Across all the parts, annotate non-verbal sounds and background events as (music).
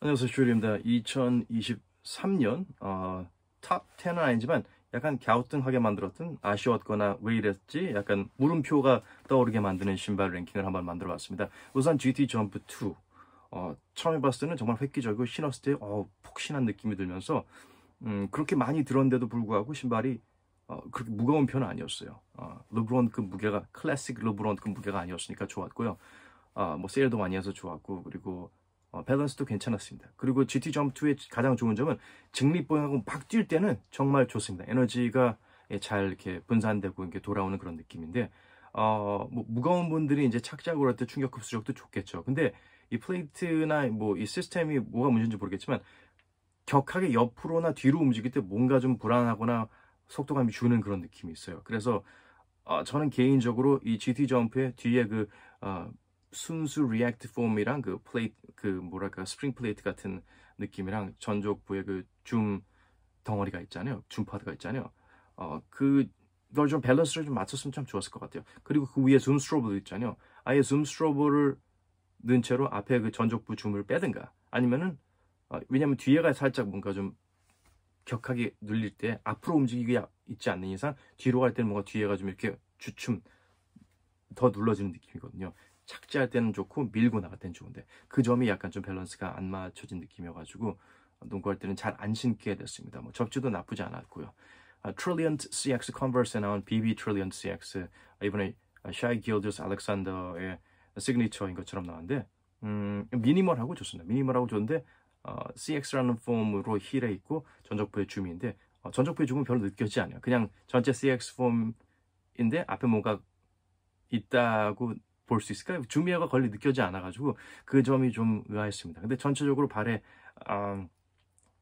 안녕하세요 슈리입니다 2023년 어, 탑10은 아니지만 약간 갸우뚱하게 만들었던 아쉬웠거나 왜 이랬지 약간 물음표가 떠오르게 만드는 신발 랭킹을 한번 만들어 봤습니다 우선 GT 점프 2 어, 처음 해봤을 때는 정말 획기적이고 신었을 때 어, 폭신한 느낌이 들면서 음, 그렇게 많이 들었는데도 불구하고 신발이 어, 그렇게 무거운 편은 아니었어요 어, 르브론급 무게가 클래식 르브론급 무게가 아니었으니까 좋았고요 어, 뭐 세일도 많이 해서 좋았고 그리고 어, 밸런스도 괜찮았습니다. 그리고 GT 점프2의 가장 좋은 점은 직립보행하고 막뛸 때는 정말 좋습니다. 에너지가 예, 잘 이렇게 분산되고 이렇게 돌아오는 그런 느낌인데 어, 뭐 무거운 분들이 이제 착작으로 할 때 충격 흡수력도 좋겠죠. 근데 이 플레이트나 뭐 이 시스템이 뭐가 문제인지 모르겠지만 격하게 옆으로나 뒤로 움직일 때 뭔가 좀 불안하거나 속도감이 주는 그런 느낌이 있어요. 그래서 어, 저는 개인적으로 이 GT 점프의 뒤에 그 어, 순수 리액트 폼이랑 그 플레이트 그 뭐랄까 스프링 플레이트 같은 느낌이랑 전족부의 그줌 덩어리가 있잖아요. 줌 파드가 있잖아요. 어, 그, 그걸 좀 밸런스를 좀 맞췄으면 참 좋았을 것 같아요. 그리고 그 위에 줌 스트로브도 있잖아요. 아예 줌 스트로브를 넣은 채로 앞에 그 전족부 줌을 빼든가 아니면은 어, 왜냐면 뒤에가 살짝 뭔가 좀 격하게 눌릴 때 앞으로 움직이기 있지 않는 이상 뒤로 갈 때는 뭔가 뒤에가 좀 이렇게 주춤 더 눌러지는 느낌이거든요. 착지할 때는 좋고 밀고 나갈 때는 좋은데 그 점이 약간 좀 밸런스가 안 맞춰진 느낌이어가지고 농구할 때는 잘 안 신게 됐습니다. 뭐 접지도 나쁘지 않았고요. 아, Trilliant CX Converse에 나온 BB Trilliant CX 아, 이번에 샤이 길드스 알렉산더의 시그니처인 것처럼 나왔는데 음, 미니멀하고 좋습니다. 미니멀하고 좋은데 어, CX라는 폼으로 힐에 있고 전적부의 줌인데 어, 전적부의 줌은 별로 느껴지지 않아요. 그냥 전체 CX 폼인데 앞에 뭔가 있다고 볼수 있을까요? 주미어가 걸리 느껴지 지 않아가지고 그 점이 좀 의아했습니다. 근데 전체적으로 발에 어,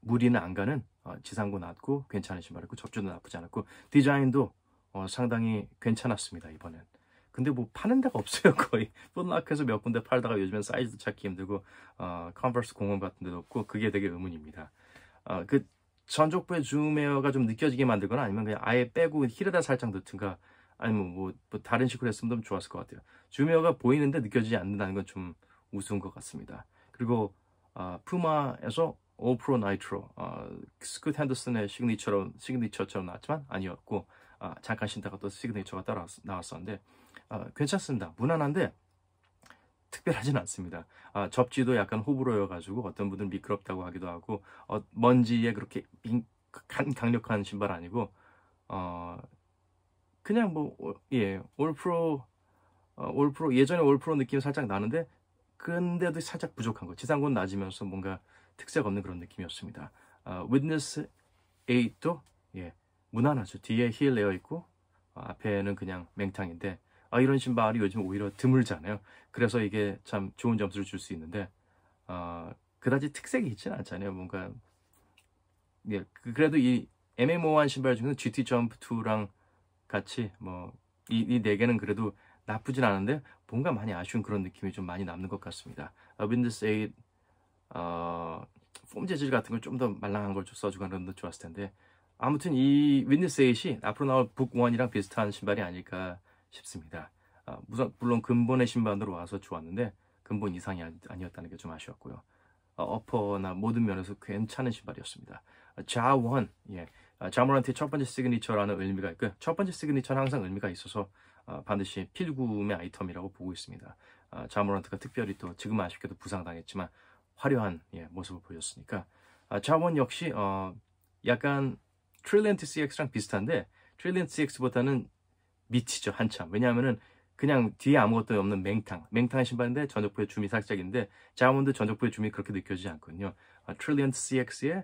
무리는 안 가는 어, 지상고나고 괜찮은 신발이고 접주도 나쁘지 않았고 디자인도 어, 상당히 괜찮았습니다 이번엔. 근데 뭐 파는 데가 없어요 (laughs) 거의 풋락해서몇 군데 팔다가 요즘엔 사이즈도 찾기 힘들고 어, 컨버스 공원 같은 데도 없고 그게 되게 의문입니다. 어, 그 전족부의 줌웨어가 좀 느껴지게 만들거나 아니면 그냥 아예 빼고 힐에다 살짝 넣든가 아니면 뭐, 뭐, 뭐 다른 식으로 했으면 좀 좋았을 것 같아요. 주미어가 보이는데 느껴지지 않는다는 건 좀 우스운 것 같습니다. 그리고 아, 푸마에서 오프로 나이트로 아, 스콧 핸더슨의 시그니처럼 시그니처처럼 나왔지만 아니었고 아, 잠깐 신다가 또 시그니처가 따라 나왔었는데 아, 괜찮습니다. 무난한데 특별하진 않습니다. 아, 접지도 약간 호불호여가지고 어떤 분들은 미끄럽다고 하기도 하고 어, 먼지에 그렇게 민, 강, 력한 신발 아니고 어, 그냥 뭐, 예, 올프로, 어, 올프로, 예전에 올프로 느낌 살짝 나는데, 근데도 살짝 부족한 거. 지상권 낮으면서 뭔가 특색 없는 그런 느낌이었습니다. 어, Witness 8도, 예, 무난하죠. 뒤에 힐 레어 있고, 어, 앞에는 그냥 맹탕인데, 아, 이런 신발이 요즘 오히려 드물잖아요. 그래서 이게 참 좋은 점수를 줄 수 있는데, 어, 그다지 특색이 있진 않잖아요. 뭔가, 예, 그, 그래도 이 m m o 1 신발 중에는 GT 점프2랑 같이 뭐 이 네 개는 그래도 나쁘진 않은데 뭔가 많이 아쉬운 그런 느낌이 좀 많이 남는 것 같습니다. 어빈드스 에잇 어, 폼 재질 같은 걸 좀 더 말랑한 걸 써주면 좋았을 텐데 아무튼 이 윈드스 에잇이 앞으로 나올 북원이랑 비슷한 신발이 아닐까 싶습니다. 아, 무선, 물론 근본의 신발로 으 와서 좋았는데 근본 이상이 아니었다는 게 좀 아쉬웠고요. 어, 어퍼나 모든 면에서 괜찮은 신발이었습니다. 자원, 어, 예. 아, 자모란트의 첫 번째 시그니처라는 의미가 있고 첫 번째 시그니처는 항상 의미가 있어서 아, 반드시 필구음의 아이템이라고 보고 있습니다. 아, 자모란트가 특별히 또 지금 아쉽게도 부상당했지만 화려한 예, 모습을 보였으니까 자원 역시 어, 약간 트릴렌트 CX랑 비슷한데 트릴렌트 CX보다는 미치죠 한참 왜냐하면 그냥 뒤에 아무것도 없는 맹탕 맹탕의 신발인데 전족부의 줌이 살짝인데 자원드 전족부의 줌이 그렇게 느껴지지 않거든요 트릴리언트 CX의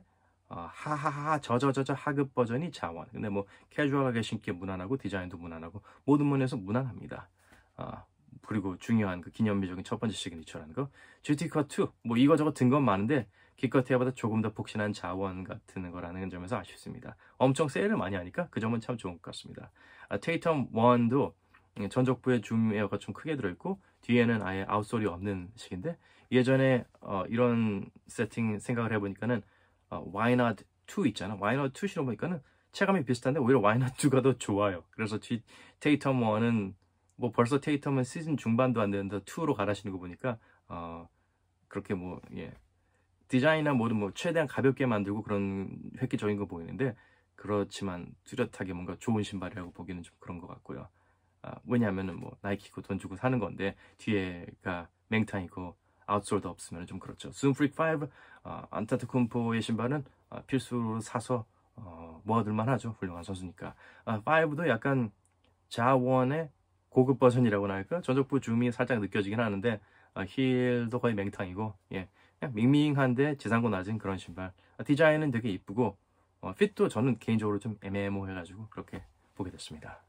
어, 하하하 저저저저 하급 버전이 자원 근데 뭐 캐주얼하게 신기에 무난하고 디자인도 무난하고 모든 면에서 무난합니다 어, 그리고 중요한 그 기념비적인 첫 번째 시그니처라는 거 GT컷2 뭐 이거저거 든 건 많은데 기껏해야보다 조금 더 폭신한 자원 같은 거라는 점에서 아쉽습니다 엄청 세일을 많이 하니까 그 점은 참 좋은 것 같습니다 아, 테이텀 1도 전적부에 줌에어가좀 크게 들어있고 뒤에는 아예 아웃솔이 없는 식인데 예전에 어, 이런 세팅 생각을 해보니까는 어, Why Not 2 있잖아. Why Not 2 실험하니까는 체감이 비슷한데 오히려 Why Not 2가 더 좋아요. 그래서 테이텀 1은 뭐 벌써 테이텀은 시즌 중반도 안 되는데 2로 갈아시는 거 보니까 어, 그렇게 뭐 예. 디자인이나 뭐든뭐 최대한 가볍게 만들고 그런 획기적인 거 보이는데 그렇지만 뚜렷하게 뭔가 좋은 신발이라고 보기는 좀 그런 것 같고요. 아, 왜냐하면은 뭐 나이키고 돈 주고 사는 건데 뒤에가 맹탕이고 아웃솔도 없으면 좀 그렇죠. 스프릭5 어, 안타트콤포의 신발은 어, 필수로 사서 어, 모아둘만 하죠. 훌륭한 선수니까. 아, 5도 약간 자원의 고급 버전이라고나 할까? 전적부 줌이 살짝 느껴지긴 하는데 아, 힐도 거의 맹탕이고 예. 그냥 밍밍한데 지상고 낮은 그런 신발. 아, 디자인은 되게 이쁘고 어, 핏도 저는 개인적으로 좀 애매모호해가지고 그렇게 보게 됐습니다.